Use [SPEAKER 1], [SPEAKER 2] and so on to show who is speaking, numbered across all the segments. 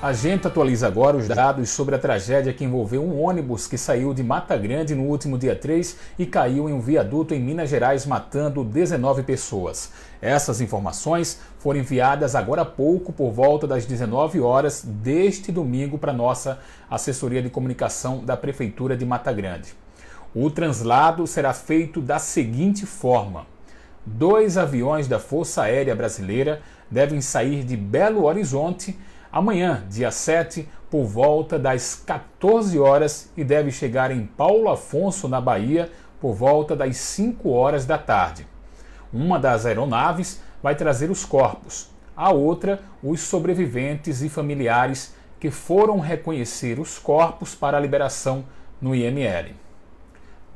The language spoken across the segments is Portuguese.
[SPEAKER 1] A gente atualiza agora os dados sobre a tragédia que envolveu um ônibus que saiu de Mata Grande no último dia 3 e caiu em um viaduto em Minas Gerais, matando 19 pessoas. Essas informações foram enviadas agora há pouco, por volta das 19 horas deste domingo, para nossa assessoria de comunicação da Prefeitura de Mata Grande. O translado será feito da seguinte forma dois aviões da Força Aérea Brasileira devem sair de Belo Horizonte amanhã, dia 7, por volta das 14 horas e deve chegar em Paulo Afonso, na Bahia, por volta das 5 horas da tarde. Uma das aeronaves vai trazer os corpos, a outra, os sobreviventes e familiares que foram reconhecer os corpos para a liberação no IML.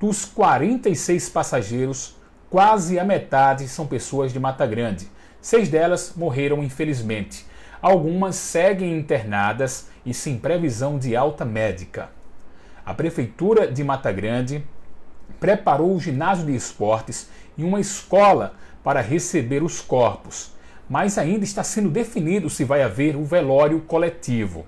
[SPEAKER 1] Dos 46 passageiros, quase a metade são pessoas de Mata Grande. Seis delas morreram, infelizmente. Algumas seguem internadas e sem previsão de alta médica. A Prefeitura de Mata Grande preparou o ginásio de esportes e uma escola para receber os corpos, mas ainda está sendo definido se vai haver o velório coletivo.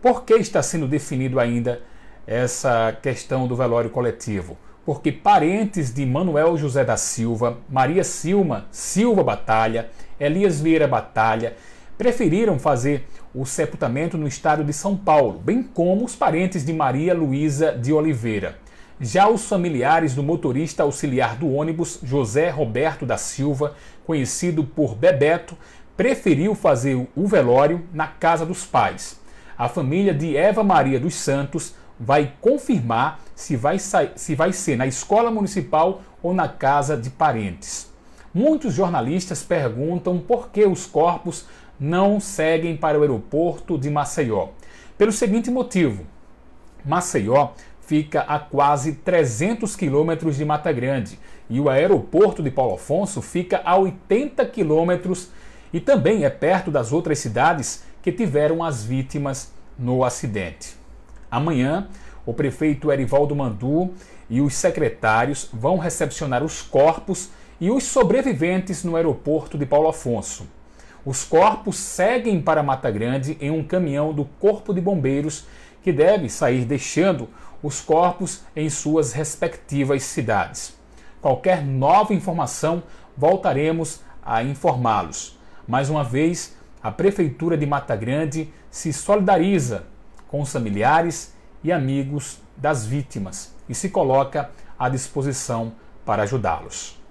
[SPEAKER 1] Por que está sendo definido ainda essa questão do velório coletivo? Porque parentes de Manuel José da Silva, Maria Silva, Silva Batalha, Elias Vieira Batalha preferiram fazer o sepultamento no estado de São Paulo, bem como os parentes de Maria Luísa de Oliveira. Já os familiares do motorista auxiliar do ônibus, José Roberto da Silva, conhecido por Bebeto, preferiu fazer o velório na casa dos pais. A família de Eva Maria dos Santos vai confirmar se vai, se vai ser na escola municipal ou na casa de parentes. Muitos jornalistas perguntam por que os corpos não seguem para o aeroporto de Maceió. Pelo seguinte motivo: Maceió fica a quase 300 quilômetros de Mata Grande e o aeroporto de Paulo Afonso fica a 80 quilômetros e também é perto das outras cidades que tiveram as vítimas no acidente. Amanhã, o prefeito Erivaldo Mandu e os secretários vão recepcionar os corpos e os sobreviventes no aeroporto de Paulo Afonso. Os corpos seguem para Mata Grande em um caminhão do Corpo de Bombeiros que deve sair deixando os corpos em suas respectivas cidades. Qualquer nova informação, voltaremos a informá-los. Mais uma vez, a Prefeitura de Mata Grande se solidariza com os familiares e amigos das vítimas e se coloca à disposição para ajudá-los.